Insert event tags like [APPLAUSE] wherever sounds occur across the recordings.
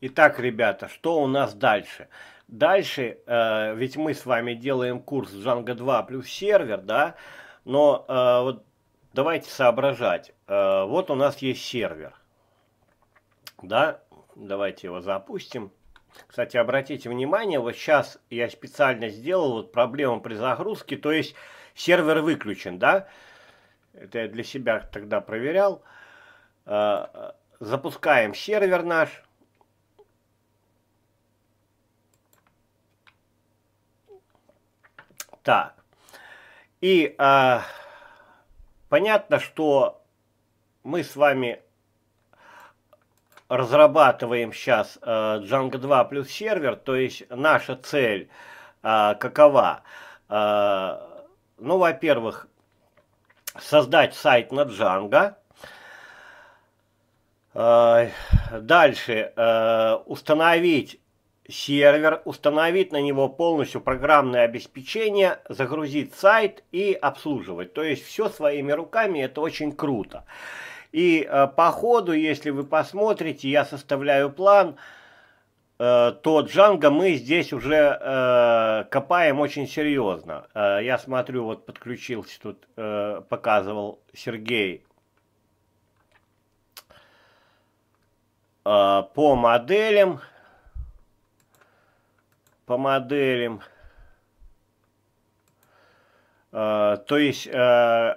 Итак, ребята, что у нас дальше? Дальше, э, ведь мы с вами делаем курс Django 2 плюс сервер, да? Но э, вот давайте соображать. Э, вот у нас есть сервер, да? Давайте его запустим. Кстати, обратите внимание, вот сейчас я специально сделал вот проблему при загрузке, то есть сервер выключен, да? Это я для себя тогда проверял. Э, э, запускаем сервер наш. Так. И а, понятно, что мы с вами разрабатываем сейчас а, Django 2 плюс сервер, то есть наша цель а, какова? А, ну, во-первых, создать сайт на Django, а, Дальше а, установить сервер, установить на него полностью программное обеспечение, загрузить сайт и обслуживать. То есть все своими руками, это очень круто. И э, по ходу, если вы посмотрите, я составляю план, э, то Django мы здесь уже э, копаем очень серьезно. Э, я смотрю, вот подключился тут, э, показывал Сергей э, по моделям по моделям. Э, то есть э,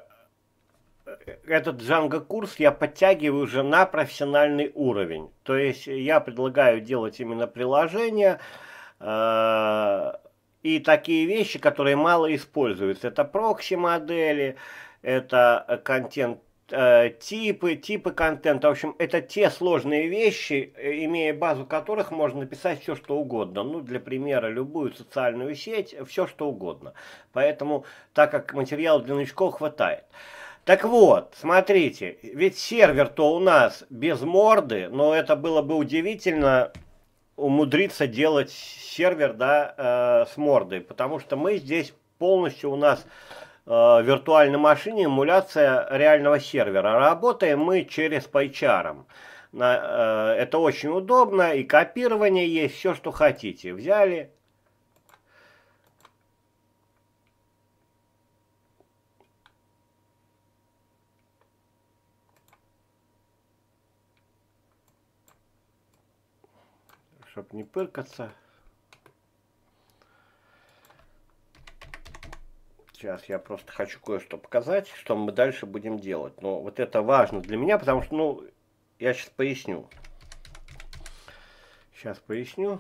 этот джанго курс я подтягиваю уже на профессиональный уровень. То есть я предлагаю делать именно приложения э, и такие вещи, которые мало используются. Это прокси модели, это контент Э, типы, типы контента. В общем, это те сложные вещи, э, имея базу которых можно написать все, что угодно. Ну, для примера, любую социальную сеть, все, что угодно. Поэтому, так как материала для новичков хватает. Так вот, смотрите, ведь сервер-то у нас без морды, но это было бы удивительно умудриться делать сервер да, э, с мордой, потому что мы здесь полностью у нас Э, виртуальной машине эмуляция реального сервера. Работаем мы через PyCharm. Э, это очень удобно, и копирование есть, все, что хотите. Взяли, чтобы не пыркаться. Сейчас я просто хочу кое-что показать, что мы дальше будем делать. Но вот это важно для меня, потому что, ну, я сейчас поясню. Сейчас поясню.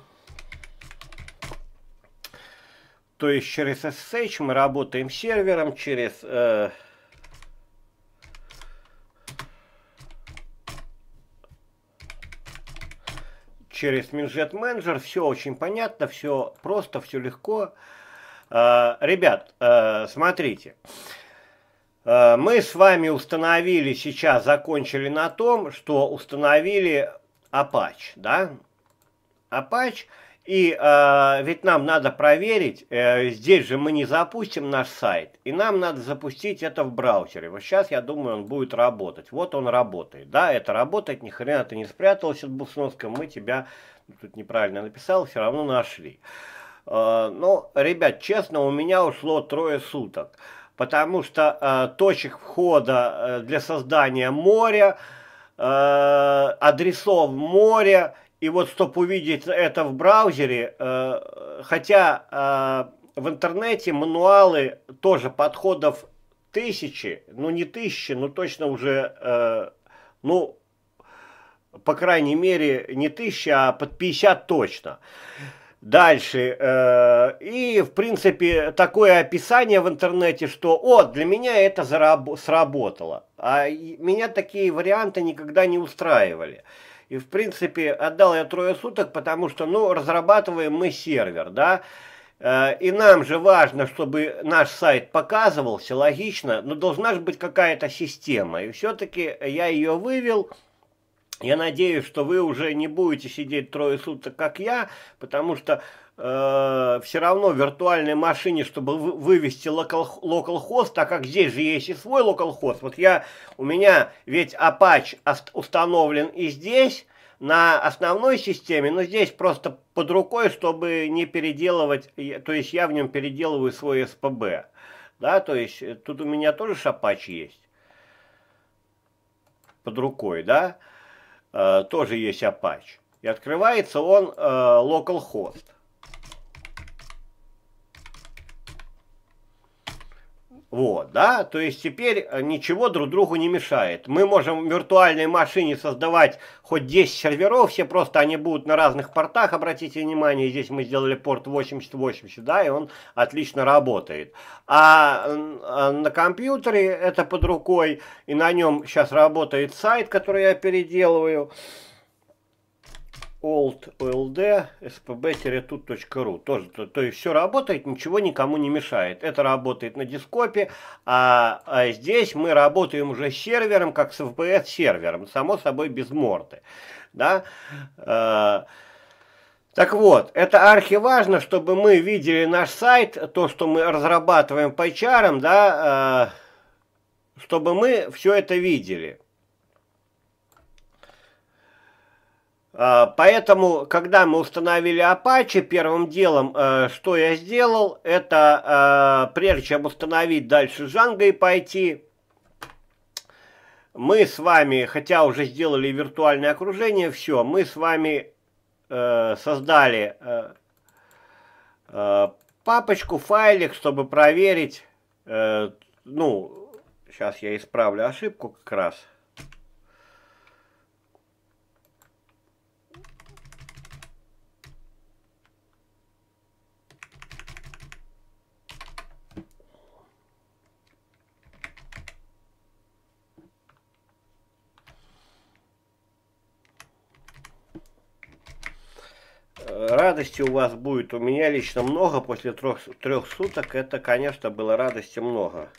То есть через SSH мы работаем сервером, через... Э, через Minjet Manager все очень понятно, все просто, все легко. Э, Э, ребят, э, смотрите. Э, мы с вами установили сейчас, закончили на том, что установили Apache, да? Apache. И э, ведь нам надо проверить, э, здесь же мы не запустим наш сайт, и нам надо запустить это в браузере. Вот сейчас, я думаю, он будет работать. Вот он работает. Да, это работает, ни хрена ты не спрятался от Бусновского, мы тебя, тут неправильно написал, все равно нашли. Э, Э, ну, ребят, честно, у меня ушло трое суток, потому что э, точек входа э, для создания моря, адресов моря, и вот чтоб увидеть это в браузере, хотя в интернете мануалы тоже подходов тысячи, ну не тысячи, но точно уже, ну, по крайней мере, не тысяча, а под 50 точно. Дальше. Э, и, в принципе, такое описание в интернете, что «О, для меня это сработало». А меня такие варианты никогда не устраивали. И, в принципе, отдал я трое суток, потому что, ну, разрабатываем мы сервер, да. Э, и нам же важно, чтобы наш сайт показывался, логично, но должна же быть какая-то система. И все-таки я ее вывел, я надеюсь, что вы уже не будете сидеть трое суток, как я, потому что э, все равно в виртуальной машине, чтобы вы, вывести локал, локалхост, так как здесь же есть и свой локалхост. Вот я, у меня ведь Apache установлен и здесь, на основной системе, но здесь просто под рукой, чтобы не переделывать, то есть я в нем переделываю свой СПБ. Да, то есть э, тут у меня тоже Apache есть под рукой, да. Э, тоже есть Apache. И открывается он э, localhost. Вот, да, то есть теперь э, ничего друг другу не мешает. Мы можем в виртуальной машине создавать хоть 10 серверов, все просто они будут на разных портах, обратите внимание, здесь мы сделали порт 8080, да, и он отлично работает. А, а на компьютере это под рукой, и на нем сейчас работает сайт, который я переделываю, old.old.spb-tut.ru. Тоже, то, то есть все работает, ничего никому не мешает. Это работает на дископе, а, а здесь мы работаем уже с сервером, как с FPS-сервером, само собой без морды. Да? Э, так вот, это архиважно, чтобы мы видели наш сайт, то, что мы разрабатываем по чарам, да, э, чтобы мы все это видели. А, поэтому, когда мы установили Apache, первым делом, э, что я сделал, это э, прежде чем установить дальше Django и пойти, мы с вами, хотя уже сделали виртуальное окружение, все, мы с вами э, создали папочку, файлик, чтобы проверить, ну, сейчас я исправлю ошибку как раз. радости у вас будет. У меня лично много, после трех, трех суток это, конечно, было радости много.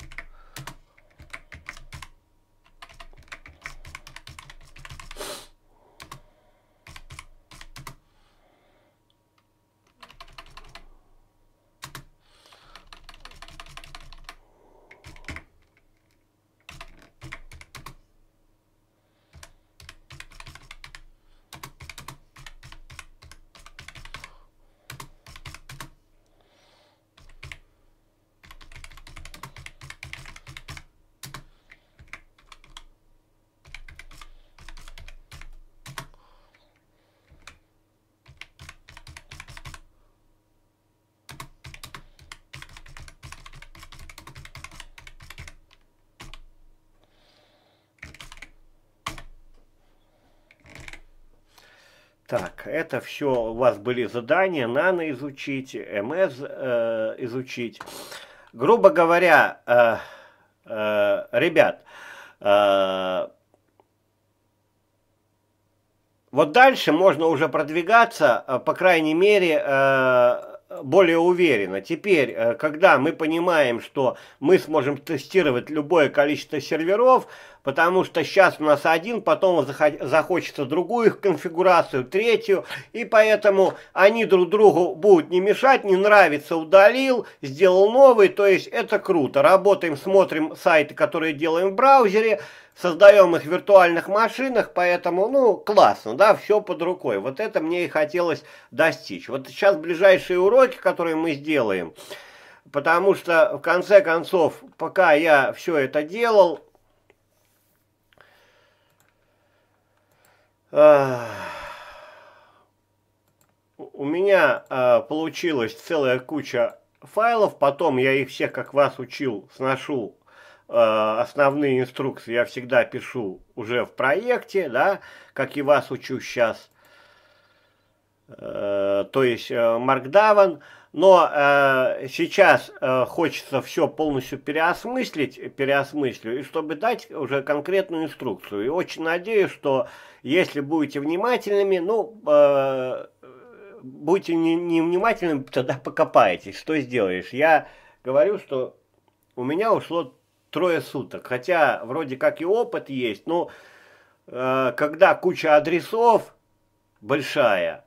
Так, это все у вас были задания, нано изучить, МС э, изучить. Грубо говоря, э, э, ребят, э, вот дальше можно уже продвигаться, э, по крайней мере, э, более уверенно. Теперь, э, когда мы понимаем, что мы сможем тестировать любое количество серверов, потому что сейчас у нас один, потом захочется другую их конфигурацию, третью, и поэтому они друг другу будут не мешать, не нравится, удалил, сделал новый, то есть это круто. Работаем, смотрим сайты, которые делаем в браузере, создаем их в виртуальных машинах, поэтому, ну, классно, да, все под рукой. Вот это мне и хотелось достичь. Вот сейчас ближайшие уроки, которые мы сделаем, потому что, в конце концов, пока я все это делал, У меня э, получилась целая куча файлов, потом я их всех, как вас учил, сношу а, основные инструкции я всегда пишу уже в проекте, да, как и вас учу сейчас, э, то есть э, Markdown но э, сейчас э, хочется все полностью переосмыслить, переосмыслю, и чтобы дать уже конкретную инструкцию. И очень надеюсь, что если будете внимательными, ну, э, будете невнимательными, не тогда покопаетесь, что сделаешь. Я говорю, что у меня ушло трое суток, хотя вроде как и опыт есть, но э, когда куча адресов большая,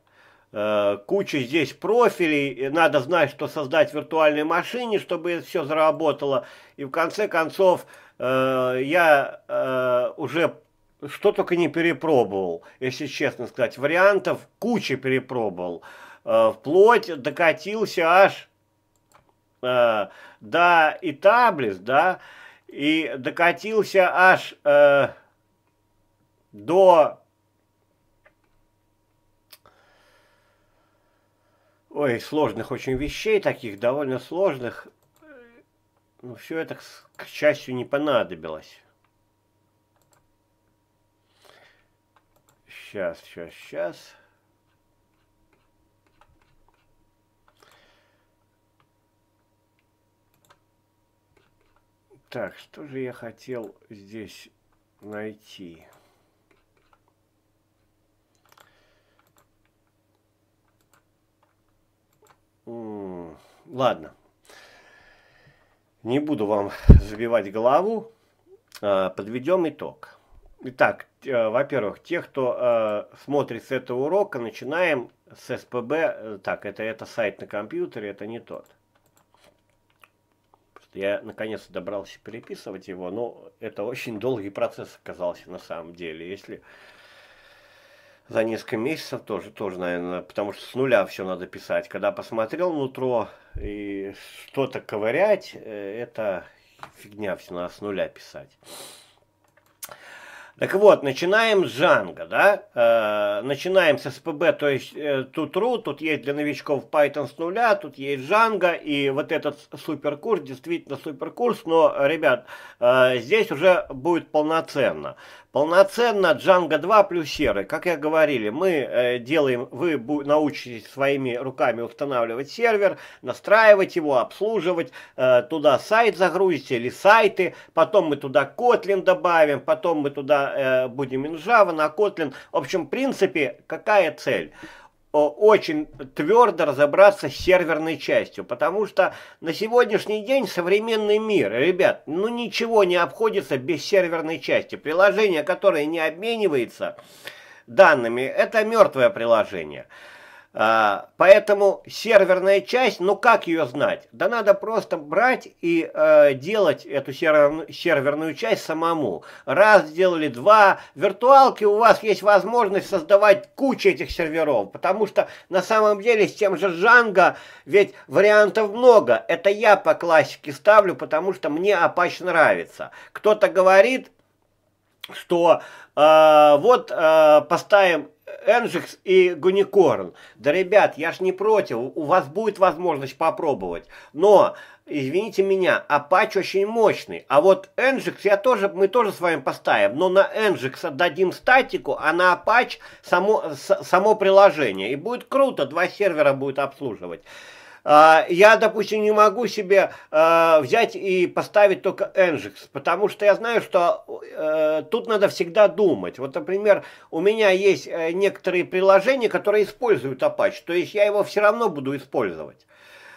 Э, куча здесь профилей, надо знать, что создать в виртуальной машине, чтобы это все заработало. И в конце концов э, я э, уже что только не перепробовал, если честно сказать. Вариантов куча перепробовал. Вплоть докатился аж до Итаблис, да, и докатился аж до ой, сложных очень вещей, таких довольно сложных, но все это, к счастью, не понадобилось. Сейчас, сейчас, сейчас. Так, что же я хотел здесь найти? Ладно. Не буду вам забивать голову. А, Подведем итог. Итак, э, во-первых, те, кто э, смотрит с этого урока, начинаем с СПБ. Так, это, это сайт на компьютере, это не тот. Я наконец добрался переписывать его, но это очень долгий процесс оказался на самом деле. Если за несколько месяцев тоже, тоже, наверное, потому что с нуля все надо писать. Когда посмотрел нутро и что-то ковырять, э, это фигня, все надо с нуля писать. Так вот, начинаем с Django, да, э, начинаем с SPB, то есть э, тут ру, тут есть для новичков Python с нуля, тут есть Django, и вот этот суперкурс, действительно суперкурс, но, ребят, здесь уже будет полноценно. Полноценно Django 2 плюсеры, как я говорили, мы э, делаем, вы научитесь своими руками устанавливать сервер, настраивать его, обслуживать, э, туда сайт загрузите или сайты, потом мы туда Kotlin добавим, потом мы туда э, будем in Java на Kotlin. В общем, в принципе, какая цель? очень твердо разобраться с серверной частью, потому что на сегодняшний день современный мир, ребят, ну ничего не обходится без серверной части. Приложение, которое не обменивается данными, это мертвое приложение. Приложение. А, поэтому серверная часть, ну как ее знать? Да надо просто брать и э, делать эту сервер, серверную часть самому. Раз сделали, два. Виртуалки у вас есть возможность создавать кучу этих серверов. Потому что на самом деле с тем же Django ведь вариантов много. Это я по классике ставлю, потому что мне Apache нравится. Кто-то говорит, что э, вот э, поставим Энжикс и Гуникорн. Да, ребят, я ж не против, у вас будет возможность попробовать. Но, извините меня, Апач очень мощный. А вот Энжикс я тоже, мы тоже с вами поставим, но на Энжикс отдадим статику, а на Апач само, само приложение. И будет круто, два сервера будет обслуживать. А, я, допустим, не могу себе а, взять и поставить только Nginx, потому что я знаю, что э, тут надо всегда думать. Вот, например, у меня есть э, некоторые приложения, которые используют Apache, то есть я его все равно буду использовать.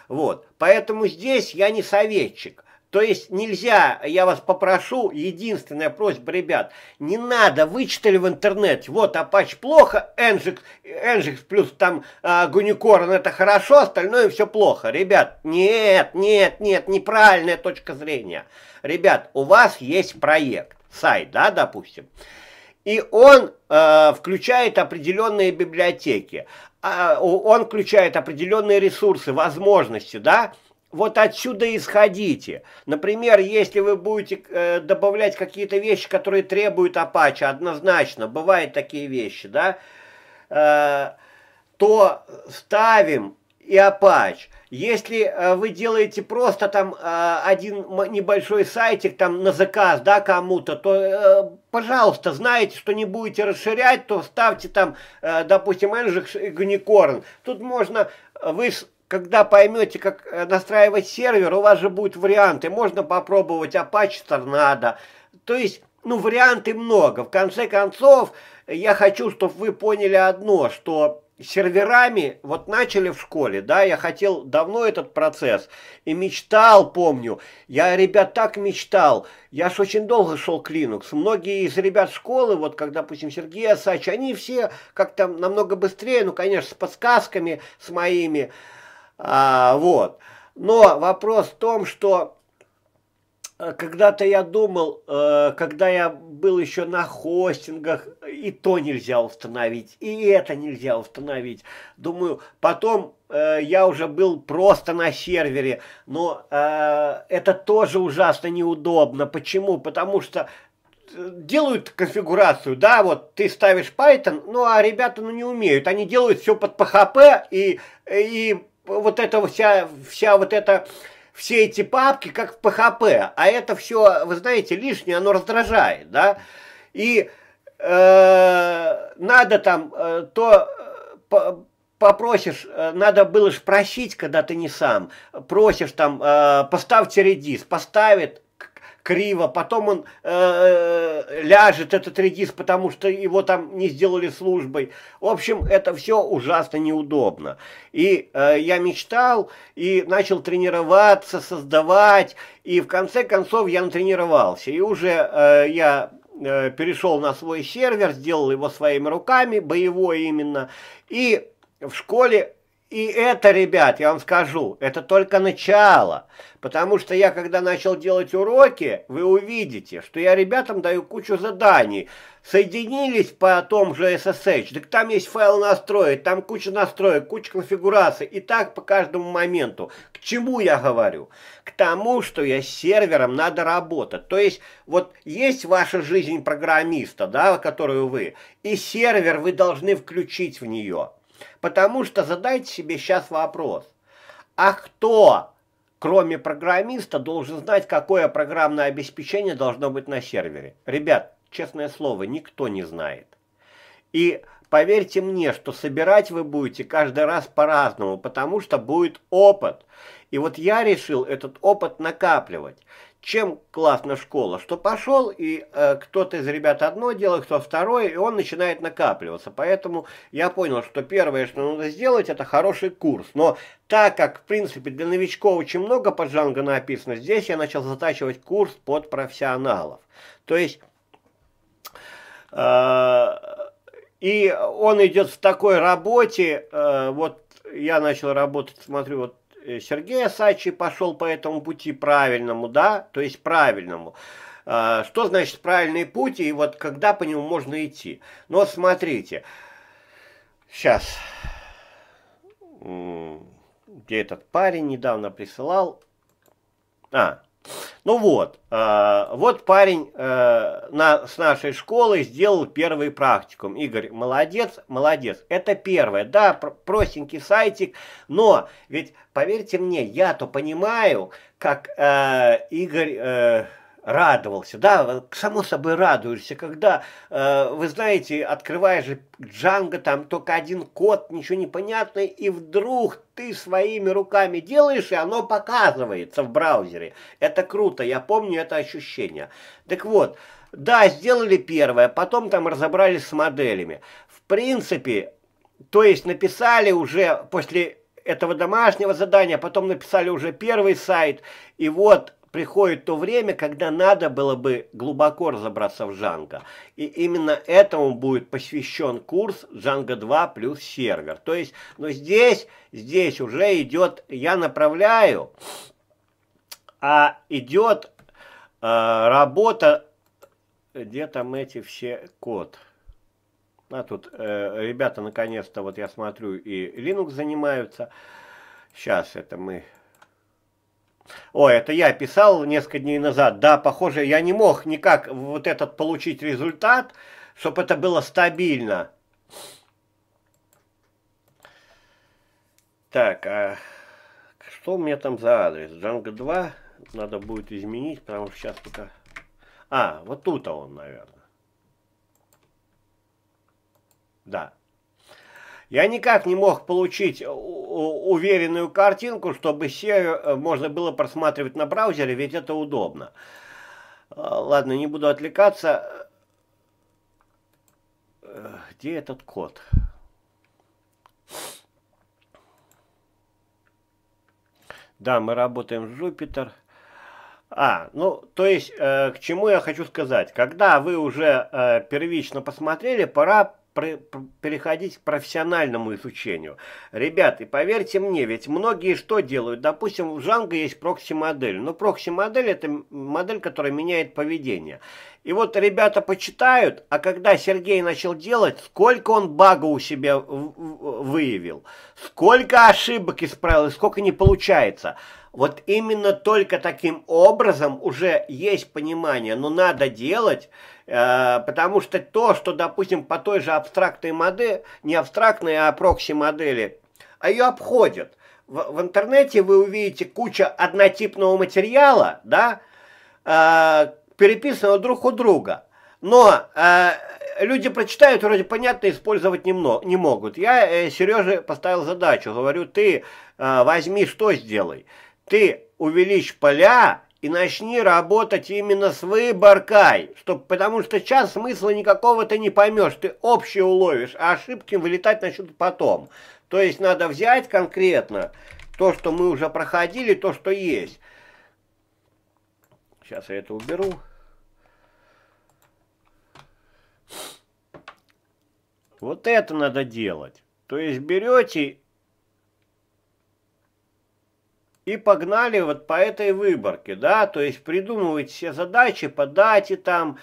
Вот. Поэтому здесь я не советчик. То есть нельзя, я вас попрошу, единственная просьба, ребят, не надо, вычитали в интернете, вот Apache плохо, Nginx, Nginx плюс там а, Гуникорн это хорошо, остальное все плохо. Ребят, нет, нет, нет, неправильная точка зрения. Ребят, у вас есть проект, сайт, да, допустим, и он э, включает определенные библиотеки, э, он включает определенные ресурсы, возможности, да, вот отсюда исходите. Например, если вы будете э, добавлять какие-то вещи, которые требуют Apache, однозначно, бывают такие вещи, да, э, то ставим и Apache. Если э, вы делаете просто там э, один небольшой сайтик там на заказ, да, кому-то, то, э, пожалуйста, знаете, что не будете расширять, то ставьте там, э, допустим, Engine Unicorn. Тут можно, э, вы когда поймете, как э, настраивать сервер, у вас же будут варианты. Можно попробовать Apache Tornado. То есть, ну, варианты много. В конце концов, я хочу, чтобы вы поняли одно, что серверами вот начали в школе, да, я хотел давно этот процесс и мечтал, помню, я, ребят, так мечтал, я ж очень долго шел к Linux, многие из ребят школы, вот как, допустим, Сергей Асач, они все как-то намного быстрее, ну, конечно, с подсказками, с моими, а, вот. Но вопрос в том, что э, когда-то я думал, э, когда я был еще на хостингах, и то нельзя установить, и это нельзя установить. Думаю, потом э, я уже был просто на сервере, но это тоже ужасно неудобно. Почему? Потому что делают конфигурацию, да, вот ты ставишь Python, ну а ребята ну не умеют, они делают все под PHP и, и вот это вся, вся вот эта, все эти папки, как в ПХП. А это все, вы знаете, лишнее, оно раздражает, да. И э, надо там э, то э, по, попросишь, э, надо было спросить когда ты не сам. Просишь там, э, поставьте редис, поставит, криво, потом он э, ляжет, этот редис, потому что его там не сделали службой. В общем, это все ужасно неудобно. И э, я мечтал, и начал тренироваться, создавать, и в конце концов я натренировался. И уже э, я э, перешел на свой сервер, сделал его своими руками, боевой именно, и в школе и это, ребят, я вам скажу, это только начало. Потому что я, когда начал делать уроки, вы увидите, что я ребятам даю кучу заданий. Соединились по тому же SSH, так там есть файл настроек, там куча настроек, куча конфигураций. И так по каждому моменту. К чему я говорю? К тому, что я с сервером надо работать. То есть, вот есть ваша жизнь программиста, да, которую вы, и сервер вы должны включить в нее. Потому что задайте себе сейчас вопрос. А кто, кроме программиста, должен знать, какое программное обеспечение должно быть на сервере? Ребят, честное слово, никто не знает. И поверьте мне, что собирать вы будете каждый раз по-разному, потому что будет опыт. И вот я решил этот опыт накапливать чем классна школа, что пошел, и э, кто-то из ребят одно делает, кто второе, и он начинает накапливаться. Поэтому я понял, что первое, что надо сделать, это хороший курс. Но так как, в принципе, для новичков очень много по Джанго написано, здесь я начал затачивать курс под профессионалов. То есть... Э, и он идет в такой работе, э, вот я начал работать, смотрю, вот Э, Сергей Сачи пошел по этому пути правильному, да, то есть правильному. А, что значит правильный путь и вот когда по нему можно идти? Но ну, смотрите, сейчас, где этот парень недавно присылал, а, ну вот, э, вот парень э, на, с нашей школы сделал первый практикум. Игорь, молодец, молодец. Это первое, да, простенький сайтик, но ведь, поверьте мне, я-то понимаю, как э, Игорь... Э, радовался, да, само собой радуешься, когда, э, вы знаете, открываешь же Джанго, там только один код, ничего не и вдруг ты своими руками делаешь, и оно показывается в браузере. Это круто, я помню это ощущение. Так вот, да, сделали первое, потом там разобрались с моделями. В принципе, то есть написали уже после этого домашнего задания, потом написали уже первый сайт, и вот приходит то время, когда надо было бы глубоко разобраться в Django. И именно этому будет посвящен курс Django 2 плюс сервер. То есть, но ну, здесь, здесь уже идет, я направляю, а идет э, работа, где там эти все код. А тут э, ребята наконец-то, вот я смотрю, и Linux занимаются. Сейчас это мы Ой, это я писал несколько дней назад. Да, похоже, я не мог никак вот этот получить результат, чтобы это было стабильно. Так, а что у меня там за адрес? Django 2 надо будет изменить, потому что сейчас пока... А, вот тут он, наверное. Да. Я никак не мог получить уверенную картинку, чтобы все э, можно было просматривать на браузере, ведь это удобно. А, ладно, не буду отвлекаться. Э, где этот код? Да, мы работаем с Jupyter. А, ну, то есть, э, к чему я хочу сказать. Когда вы уже э, первично посмотрели, пора переходить к профессиональному изучению. Ребят, и поверьте мне, ведь многие что делают? Допустим, в Django есть прокси-модель. Но прокси-модель – это модель, которая меняет поведение. И вот ребята почитают, а когда Сергей начал делать, сколько он бага у себя выявил, сколько ошибок исправил, сколько не получается – вот именно только таким образом уже есть понимание, но ну, надо делать, Э, потому что то, что, допустим, по той же абстрактной модели, не абстрактной, а прокси-модели, а ее обходят. В, в интернете вы увидите куча однотипного материала, да, э, переписанного друг у друга. Но э, люди прочитают, вроде понятно, использовать не, мно, не могут. Я э, Сереже поставил задачу, говорю, ты э, возьми, что сделай? Ты увеличь поля, и начни работать именно с выборкой, чтоб, потому что сейчас смысла никакого ты не поймешь, ты общее уловишь, а ошибки вылетать начнут потом. То есть надо взять конкретно то, что мы уже проходили, то, что есть. Сейчас я это уберу. Вот это надо делать. То есть берете и погнали вот по этой выборке, да, то есть придумывать все задачи по дате там,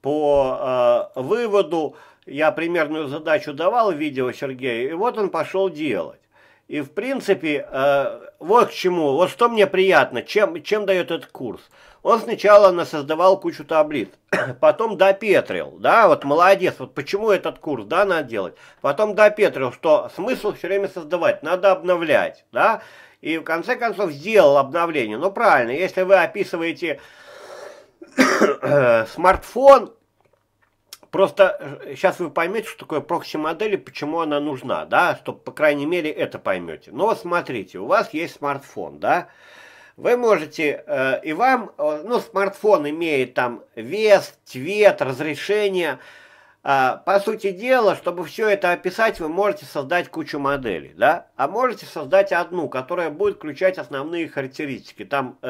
по э, выводу, я примерную задачу давал в видео Сергею, и вот он пошел делать. И в принципе, э, вот к чему, вот что мне приятно, чем, чем дает этот курс. Он сначала насоздавал кучу таблиц, [COUGHS] потом допетрил, да, вот молодец, вот почему этот курс, да, надо делать. Потом допетрил, что смысл все время создавать, надо обновлять, да, и в конце концов сделал обновление. Но ну, правильно, если вы описываете [COUGHS] смартфон, просто сейчас э, вы поймете, что такое прокси-модель и почему она нужна, да, чтобы, по крайней мере, это поймете. Но вот смотрите, у вас есть смартфон, да, вы можете, э, и вам, э, ну, смартфон имеет там вес, цвет, разрешение, разрешение, а, по сути дела, чтобы все это описать, вы можете создать кучу моделей, да? А можете создать одну, которая будет включать основные характеристики. Там э,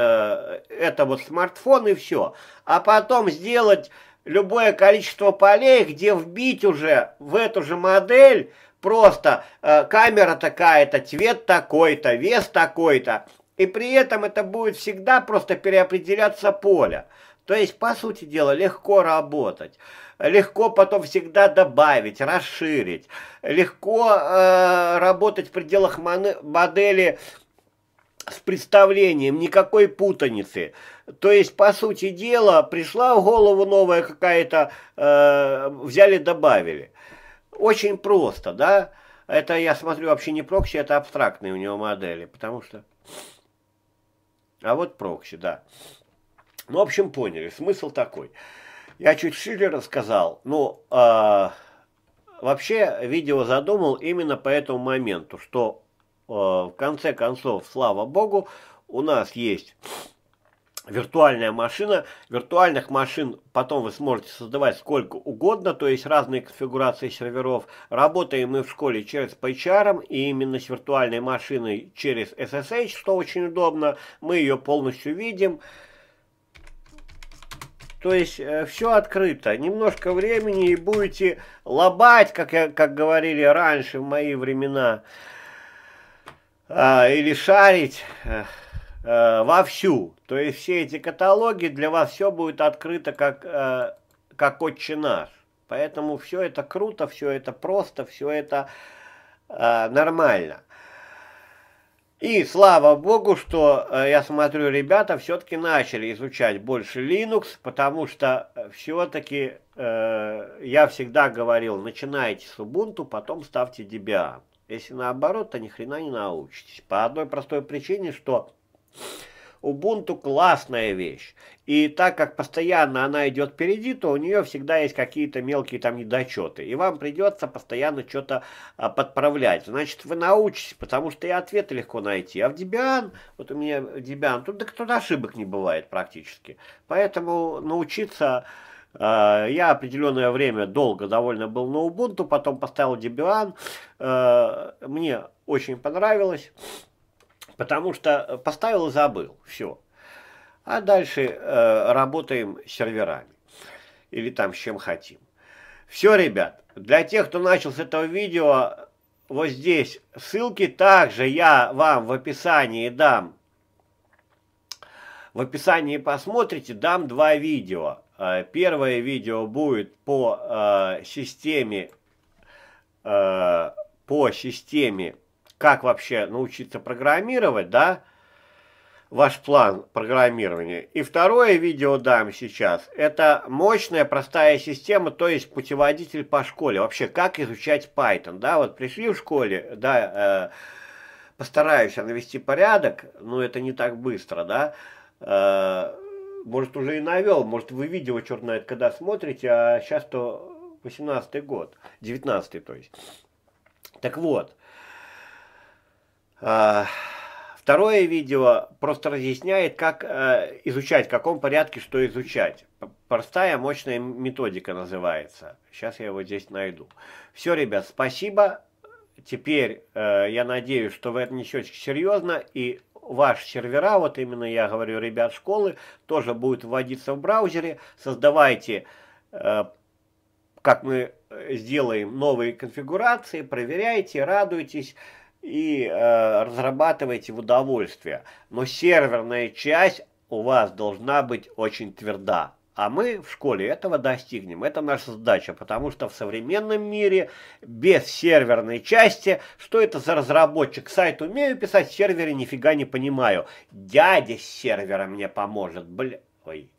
это вот смартфон и все. А потом сделать любое количество полей, где вбить уже в эту же модель просто э, камера такая-то, цвет такой-то, вес такой-то. И при этом это будет всегда просто переопределяться поле. То есть, по сути дела, легко работать легко потом всегда добавить, расширить, легко э, работать в пределах модели с представлением, никакой путаницы. То есть, по сути дела, пришла в голову новая какая-то, э, взяли, добавили. Очень просто, да? Это, я смотрю, вообще не прокси, это абстрактные у него модели, потому что... А вот прокси, да. Ну, в общем, поняли, смысл такой. Я чуть шире рассказал. Ну, э, вообще видео задумал именно по этому моменту, что э, в конце концов, слава богу, у нас есть виртуальная машина. Виртуальных машин потом вы сможете создавать сколько угодно, то есть разные конфигурации серверов. Работаем мы в школе через PyCharm и именно с виртуальной машиной через SSH, что очень удобно. Мы ее полностью видим. Видим то есть э, все открыто. Немножко времени и будете лобать, как, я, как говорили раньше в мои времена, э, или шарить э, э, вовсю. То есть все эти каталоги для вас все будет открыто, как, э, как отче наш. Поэтому все это круто, все это просто, все это э, нормально. И слава богу, что э, я смотрю, ребята все-таки начали изучать больше Linux, потому что э, все-таки э, я всегда говорил, начинайте с Ubuntu, потом ставьте Debian. Если наоборот, то ни хрена не научитесь. По одной простой причине, что Ubuntu классная вещь. И так как постоянно она идет впереди, то у нее всегда есть какие-то мелкие там недочеты. И вам придется постоянно что-то а, подправлять. Значит, вы научитесь, потому что и ответы легко найти. А в Debian, вот у меня Debian, тут, да, тут ошибок не бывает практически. Поэтому научиться... А, я определенное время долго довольно был на Ubuntu, потом поставил Debian. А, мне очень понравилось. Потому что э, поставил и забыл, все. А дальше э, работаем с серверами или там с чем хотим. Все, ребят, для тех, кто начал с этого видео, вот здесь ссылки также я вам в описании дам. В описании посмотрите, дам два видео. Э, первое видео будет по э, системе, э, по системе как вообще научиться программировать, да, ваш план программирования. И второе видео дам сейчас. Это мощная простая система, то есть путеводитель по школе. Вообще, как изучать Python, да, вот пришли в школе, да, э, постараюсь навести порядок, но это не так быстро, да, э, может, уже и навел, может, вы видео, черт знает, когда смотрите, а сейчас то 18 год, 19 то есть. Так вот, а, второе видео просто разъясняет, как э, изучать, в каком порядке что изучать. Простая мощная методика называется. Сейчас я его здесь найду. Все, ребят, спасибо. Теперь э, я надеюсь, что вы отнесетесь серьезно и ваши сервера, вот именно я говорю, ребят, школы, тоже будут вводиться в браузере. Создавайте, э, как мы э, сделаем, новые конфигурации, проверяйте, радуйтесь и э, разрабатываете в удовольствие. Но серверная часть у вас должна быть очень тверда. А мы в школе этого достигнем. Это наша задача, потому что в современном мире без серверной части, что это за разработчик? Сайт умею писать, сервере нифига не понимаю. Дядя с сервера мне поможет, бля... Ой,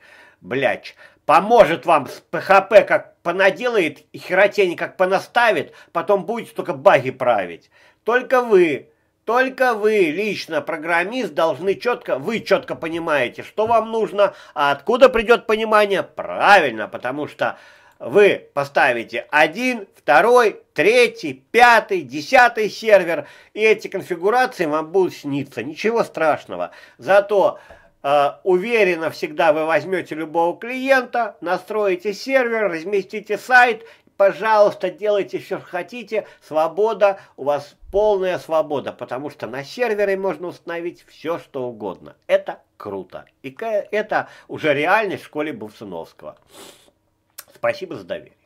блядь. Поможет вам с PHP как понаделает, и херотени как понаставит, потом будете только баги править. Только вы, только вы, лично программист, должны четко, вы четко понимаете, что вам нужно, а откуда придет понимание? Правильно, потому что вы поставите один, второй, третий, пятый, десятый сервер, и эти конфигурации вам будут сниться. Ничего страшного. Зато э, уверенно всегда вы возьмете любого клиента, настроите сервер, разместите сайт пожалуйста, делайте все, что хотите, свобода, у вас полная свобода, потому что на сервере можно установить все, что угодно. Это круто. И это уже реальность в школе Бовсуновского. Спасибо за доверие.